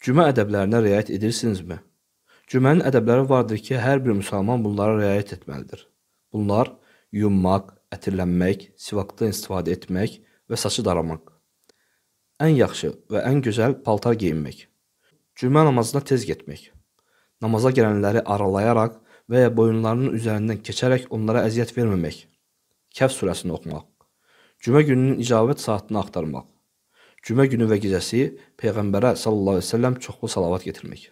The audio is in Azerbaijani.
Cümə ədəblərinə riayət edirsinizmi? Cümənin ədəbləri vardır ki, hər bir müsəlman bunlara riayət etməlidir. Bunlar yummaq, ətirlənmək, sivaqdan istifadə etmək və saçı daramaq. Ən yaxşı və ən gözəl paltar geyinmək. Cümə namazına tez getmək. Namaza gələnləri aralayaraq və ya boyunlarının üzərindən keçərək onlara əziyyət verməmək. Kəf surəsini oxumaq. Cümə gününün icabət saatını axtarmaq. Cümə günü və gecəsi Peyğəmbərə sallallahu əleyhi və səlləm çoxlu salavat gətirmək.